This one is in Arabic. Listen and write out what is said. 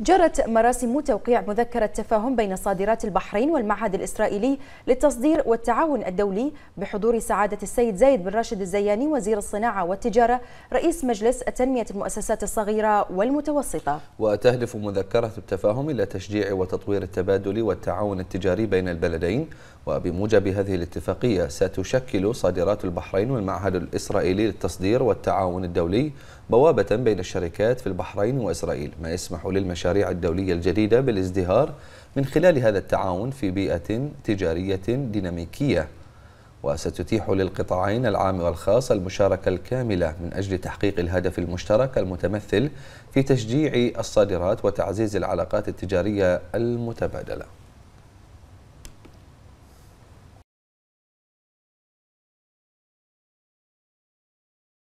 جرت مراسم توقيع مذكرة تفاهم بين صادرات البحرين والمعهد الإسرائيلي للتصدير والتعاون الدولي بحضور سعادة السيد زايد بن راشد الزياني وزير الصناعة والتجارة رئيس مجلس تنمية المؤسسات الصغيرة والمتوسطة وتهدف مذكرة التفاهم إلى تشجيع وتطوير التبادل والتعاون التجاري بين البلدين وبموجب هذه الاتفاقية ستشكل صادرات البحرين والمعهد الإسرائيلي للتصدير والتعاون الدولي بوابة بين الشركات في البحرين وإسرائيل ما يسمح للمشاريع المشاريع الدولية الجديدة بالازدهار من خلال هذا التعاون في بيئة تجارية ديناميكية وستتيح للقطاعين العام والخاص المشاركة الكاملة من أجل تحقيق الهدف المشترك المتمثل في تشجيع الصادرات وتعزيز العلاقات التجارية المتبادلة